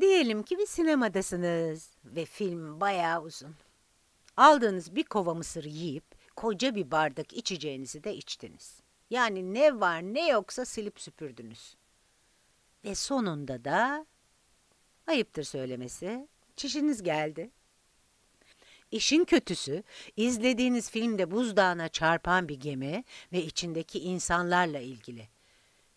Diyelim ki bir sinemadasınız ve film bayağı uzun. Aldığınız bir kova mısır yiyip koca bir bardak içeceğinizi de içtiniz. Yani ne var ne yoksa silip süpürdünüz. Ve sonunda da ayıptır söylemesi çişiniz geldi. İşin kötüsü izlediğiniz filmde buzdağına çarpan bir gemi ve içindeki insanlarla ilgili.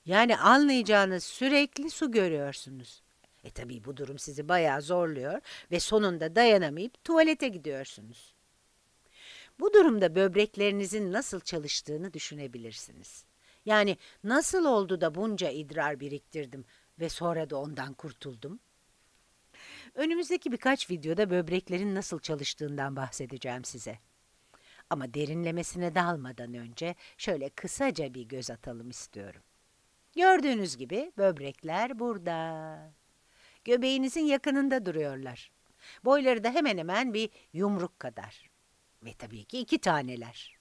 Yani anlayacağınız sürekli su görüyorsunuz. E tabii bu durum sizi bayağı zorluyor ve sonunda dayanamayıp tuvalete gidiyorsunuz. Bu durumda böbreklerinizin nasıl çalıştığını düşünebilirsiniz. Yani nasıl oldu da bunca idrar biriktirdim ve sonra da ondan kurtuldum? Önümüzdeki birkaç videoda böbreklerin nasıl çalıştığından bahsedeceğim size. Ama derinlemesine dalmadan önce şöyle kısaca bir göz atalım istiyorum. Gördüğünüz gibi böbrekler burada. Göbeğinizin yakınında duruyorlar. Boyları da hemen hemen bir yumruk kadar. Ve tabii ki iki taneler.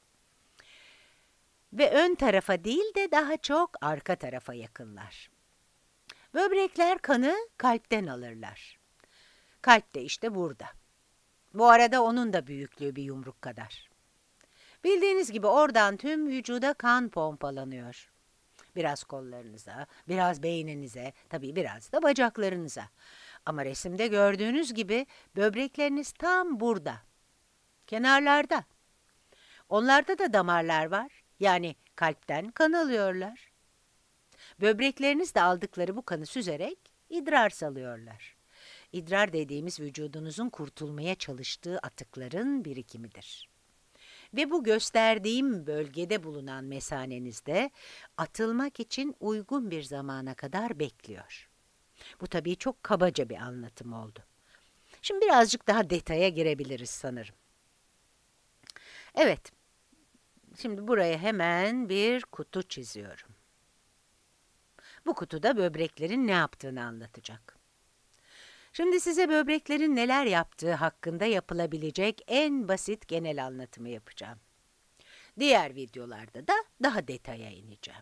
Ve ön tarafa değil de daha çok arka tarafa yakınlar. Böbrekler kanı kalpten alırlar. Kalp de işte burada. Bu arada onun da büyüklüğü bir yumruk kadar. Bildiğiniz gibi oradan tüm vücuda kan pompalanıyor. Biraz kollarınıza, biraz beyninize, tabii biraz da bacaklarınıza. Ama resimde gördüğünüz gibi böbrekleriniz tam burada. Kenarlarda. Onlarda da damarlar var. Yani kalpten kan alıyorlar. Böbrekleriniz de aldıkları bu kanı süzerek idrar salıyorlar. İdrar dediğimiz vücudunuzun kurtulmaya çalıştığı atıkların birikimidir ve bu gösterdiğim bölgede bulunan mesanenizde atılmak için uygun bir zamana kadar bekliyor. Bu tabii çok kabaca bir anlatım oldu. Şimdi birazcık daha detaya girebiliriz sanırım. Evet, şimdi buraya hemen bir kutu çiziyorum. Bu kutuda böbreklerin ne yaptığını anlatacak. Şimdi size böbreklerin neler yaptığı hakkında yapılabilecek en basit genel anlatımı yapacağım. Diğer videolarda da daha detaya ineceğim.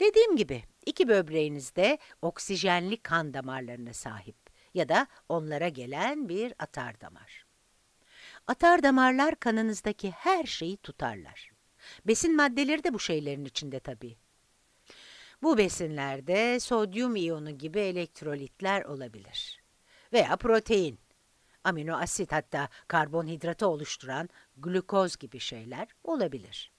Dediğim gibi iki böbreğinizde oksijenli kan damarlarına sahip ya da onlara gelen bir atar damar. Atar damarlar kanınızdaki her şeyi tutarlar. Besin maddeleri de bu şeylerin içinde tabii. Bu besinlerde sodyum iyonu gibi elektrolitler olabilir veya protein, amino asit hatta karbonhidratı oluşturan glukoz gibi şeyler olabilir.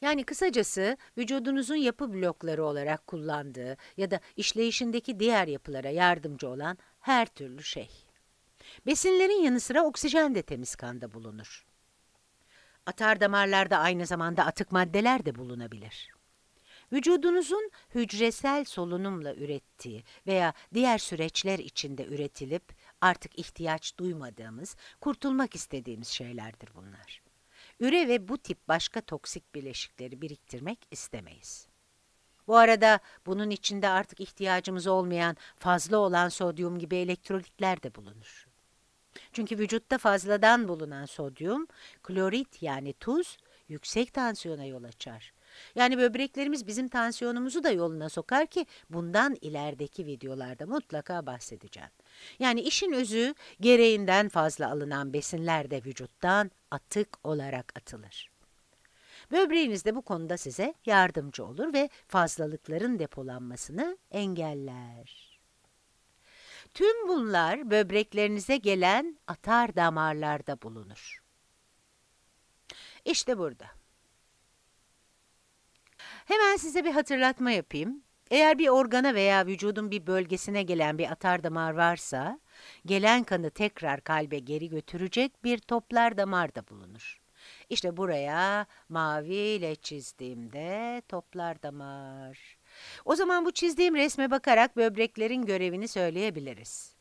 Yani kısacası vücudunuzun yapı blokları olarak kullandığı ya da işleyişindeki diğer yapılara yardımcı olan her türlü şey. Besinlerin yanı sıra oksijen de temiz kanda bulunur. Atar damarlarda aynı zamanda atık maddeler de bulunabilir vücudunuzun hücresel solunumla ürettiği veya diğer süreçler içinde üretilip artık ihtiyaç duymadığımız, kurtulmak istediğimiz şeylerdir bunlar. Üre ve bu tip başka toksik bileşikleri biriktirmek istemeyiz. Bu arada bunun içinde artık ihtiyacımız olmayan fazla olan sodyum gibi elektrolitler de bulunur. Çünkü vücutta fazladan bulunan sodyum, klorit yani tuz yüksek tansiyona yol açar yani böbreklerimiz bizim tansiyonumuzu da yoluna sokar ki bundan ilerideki videolarda mutlaka bahsedeceğim. Yani işin özü gereğinden fazla alınan besinler de vücuttan atık olarak atılır. Böbreğiniz de bu konuda size yardımcı olur ve fazlalıkların depolanmasını engeller. Tüm bunlar böbreklerinize gelen atar damarlarda bulunur. İşte burada. Hemen size bir hatırlatma yapayım. Eğer bir organa veya vücudun bir bölgesine gelen bir atar damar varsa, gelen kanı tekrar kalbe geri götürecek bir toplar damar da bulunur. İşte buraya mavi ile çizdiğimde toplar damar. O zaman bu çizdiğim resme bakarak böbreklerin görevini söyleyebiliriz.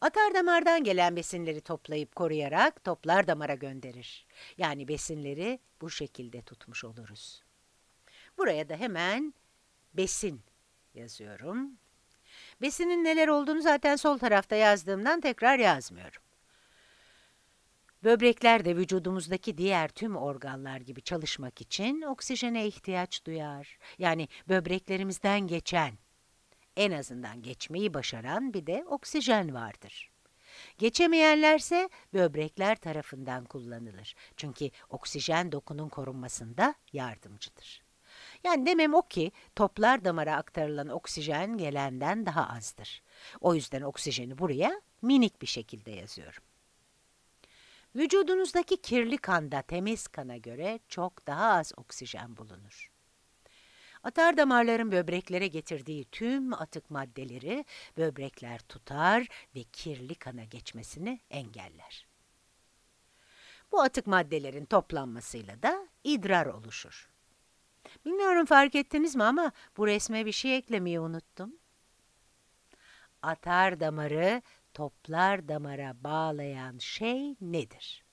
Atar damardan gelen besinleri toplayıp koruyarak toplar damara gönderir. Yani besinleri bu şekilde tutmuş oluruz. Buraya da hemen besin yazıyorum. Besinin neler olduğunu zaten sol tarafta yazdığımdan tekrar yazmıyorum. Böbrekler de vücudumuzdaki diğer tüm organlar gibi çalışmak için oksijene ihtiyaç duyar. Yani böbreklerimizden geçen, en azından geçmeyi başaran bir de oksijen vardır. Geçemeyenlerse böbrekler tarafından kullanılır. Çünkü oksijen dokunun korunmasında yardımcıdır. Yani demem o ki toplar damara aktarılan oksijen gelenden daha azdır. O yüzden oksijeni buraya minik bir şekilde yazıyorum. Vücudunuzdaki kirli kanda temiz kana göre çok daha az oksijen bulunur. Atar damarların böbreklere getirdiği tüm atık maddeleri böbrekler tutar ve kirli kana geçmesini engeller. Bu atık maddelerin toplanmasıyla da idrar oluşur. Bilmiyorum fark ettiniz mi ama bu resme bir şey eklemeyi unuttum. Atar damarı toplar damara bağlayan şey nedir?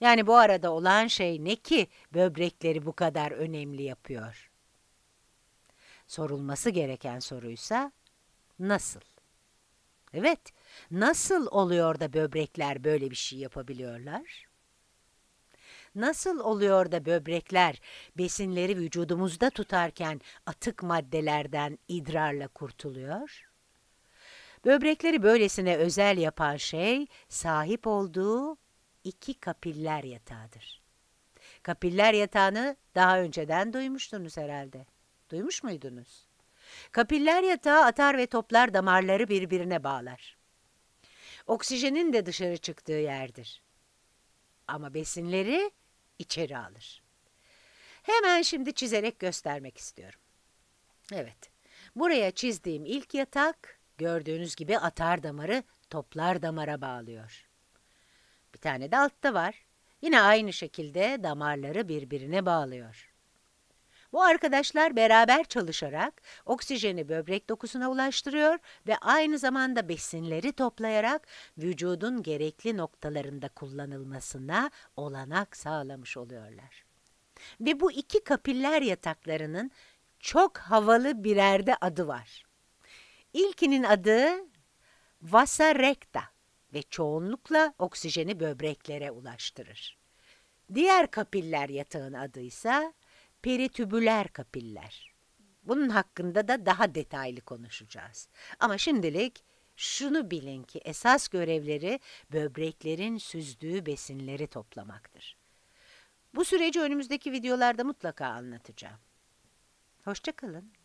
Yani bu arada olan şey ne ki böbrekleri bu kadar önemli yapıyor? Sorulması gereken soruysa nasıl? Evet, nasıl oluyor da böbrekler böyle bir şey yapabiliyorlar? Nasıl oluyor da böbrekler besinleri vücudumuzda tutarken atık maddelerden idrarla kurtuluyor? Böbrekleri böylesine özel yapan şey sahip olduğu iki kapiller yatağıdır. Kapiller yatağını daha önceden duymuştunuz herhalde. Duymuş muydunuz? Kapiller yatağı atar ve toplar damarları birbirine bağlar. Oksijenin de dışarı çıktığı yerdir. Ama besinleri içeri alır. Hemen şimdi çizerek göstermek istiyorum. Evet, buraya çizdiğim ilk yatak gördüğünüz gibi atar damarı toplar damara bağlıyor. Bir tane de altta var. Yine aynı şekilde damarları birbirine bağlıyor. Bu arkadaşlar beraber çalışarak oksijeni böbrek dokusuna ulaştırıyor ve aynı zamanda besinleri toplayarak vücudun gerekli noktalarında kullanılmasına olanak sağlamış oluyorlar. Ve bu iki kapiller yataklarının çok havalı birerde adı var. İlkinin adı vasa recta ve çoğunlukla oksijeni böbreklere ulaştırır. Diğer kapiller yatağın adı ise peritübüler kapiller. Bunun hakkında da daha detaylı konuşacağız. Ama şimdilik şunu bilin ki esas görevleri böbreklerin süzdüğü besinleri toplamaktır. Bu süreci önümüzdeki videolarda mutlaka anlatacağım. Hoşçakalın.